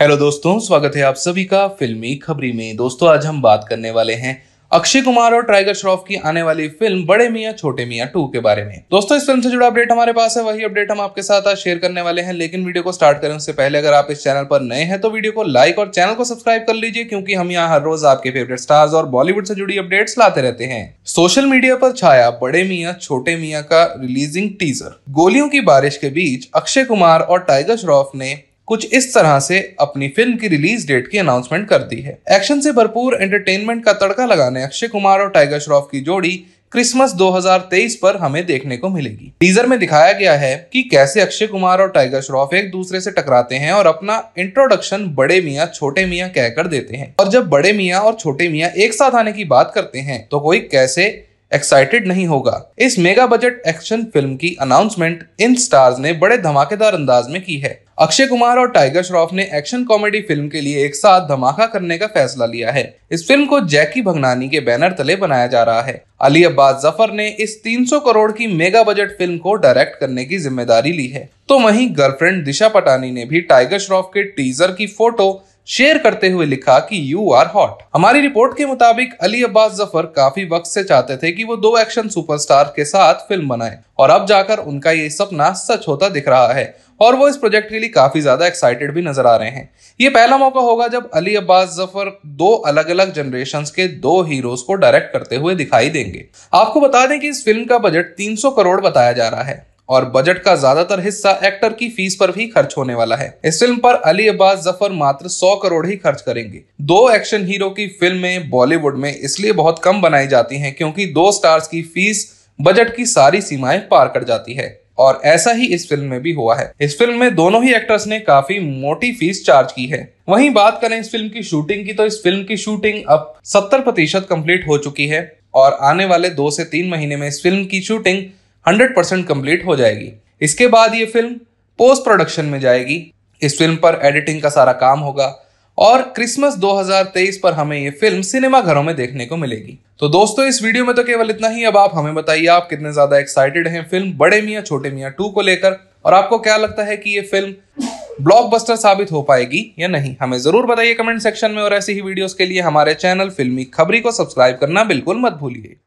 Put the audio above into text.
hello दोस्तों स्वागत है आप सभी का फिल्मी खबरी में दोस्तों आज हम बात करने वाले हैं अक्षय कुमार और टाइगर श्रॉफ की आने वाली फिल्म बड़े मियाँ छोटे मियाँ टू के बारे में दोस्तों इस फिल्म से जुड़ा अपडेट हमारे पास है वही अपडेट हम आपके साथ आज शेयर करने वाले हैं लेकिन वीडियो को स्टार्ट करने से पहले अगर आप इस चैनल पर नए हैं तो वीडियो को लाइक और चैनल को सब्सक्राइब कर लीजिए क्योंकि हम यहाँ हर रोज आपके फेवरेट स्टार्स और बॉलीवुड से जुड़ी अपडेट्स लाते रहते हैं सोशल मीडिया पर छाया बड़े मियाँ छोटे मियाँ का रिलीजिंग टीजर गोलियों की बारिश के बीच अक्षय कुमार और टाइगर श्रॉफ ने कुछ इस तरह से अपनी फिल्म की रिलीज डेट की अनाउंसमेंट कर दी है एक्शन से भरपूर एंटरटेनमेंट का तड़का लगाने अक्षय कुमार और टाइगर श्रॉफ की जोड़ी क्रिसमस 2023 पर हमें देखने को मिलेगी टीजर में दिखाया गया है कि कैसे अक्षय कुमार और टाइगर श्रॉफ एक दूसरे से टकराते हैं और अपना इंट्रोडक्शन बड़े मियाँ छोटे मियाँ कहकर देते हैं और जब बड़े मियाँ और छोटे मियाँ एक साथ आने की बात करते हैं तो कोई कैसे एक्साइटेड नहीं होगा इस मेगा बजट एक्शन फिल्म की अनाउंसमेंट इन स्टार्स ने बड़े धमाकेदार अंदाज में की है अक्षय कुमार और टाइगर श्रॉफ ने एक्शन कॉमेडी फिल्म के लिए एक साथ धमाका करने का फैसला लिया है इस फिल्म को जैकी भगनानी के बैनर तले बनाया जा रहा है अली अब्बास जफर ने इस 300 करोड़ की मेगा बजट फिल्म को डायरेक्ट करने की जिम्मेदारी ली है तो वहीं गर्लफ्रेंड दिशा पटानी ने भी टाइगर श्रॉफ के टीजर की फोटो शेयर करते हुए लिखा कि यू आर हॉट हमारी रिपोर्ट के मुताबिक अली अब्बास जफर काफी वक्त से चाहते थे कि वो दो एक्शन सुपरस्टार के साथ फिल्म बनाए और अब जाकर उनका ये सपना सच होता दिख रहा है और वो इस प्रोजेक्ट के लिए काफी ज्यादा एक्साइटेड भी नजर आ रहे हैं ये पहला मौका होगा जब अली अब्बास जफर दो अलग अलग जनरेशन के दो हीरोज को डायरेक्ट करते हुए दिखाई देंगे आपको बता दें कि इस फिल्म का बजट 300 करोड़ बताया जा रहा है और बजट का ज्यादातर हिस्सा एक्टर की फीस पर भी खर्च होने वाला है इस फिल्म पर अली अब्बास जफर मात्र सौ करोड़ ही खर्च करेंगे दो एक्शन हीरो की फिल्में बॉलीवुड में इसलिए बहुत कम बनाई जाती हैं क्योंकि दो स्टार्स की फीस बजट की सारी सीमाएं पार कर जाती है और ऐसा ही इस फिल्म में भी हुआ है इस फिल्म में दोनों ही एक्टर्स ने काफी मोटी फीस चार्ज की है वहीं बात करें इस फिल्म की शूटिंग की तो इस फिल्म की शूटिंग अब सत्तर प्रतिशत कम्प्लीट हो चुकी है और आने वाले दो से तीन महीने में इस फिल्म की शूटिंग हंड्रेड परसेंट कम्प्लीट हो जाएगी इसके बाद ये फिल्म पोस्ट प्रोडक्शन में जाएगी इस फिल्म पर एडिटिंग का सारा काम होगा और क्रिसमस 2023 पर हमें ये फिल्म सिनेमा घरों में देखने को मिलेगी तो दोस्तों इस वीडियो में तो केवल इतना ही अब आप हमें बताइए आप कितने ज्यादा एक्साइटेड हैं फिल्म बड़े मियाँ छोटे मियाँ टू को लेकर और आपको क्या लगता है कि ये फिल्म ब्लॉकबस्टर साबित हो पाएगी या नहीं हमें जरूर बताइए कमेंट सेक्शन में और ऐसी ही वीडियोस के लिए हमारे चैनल फिल्मी खबरी को सब्सक्राइब करना बिल्कुल मत भूलिए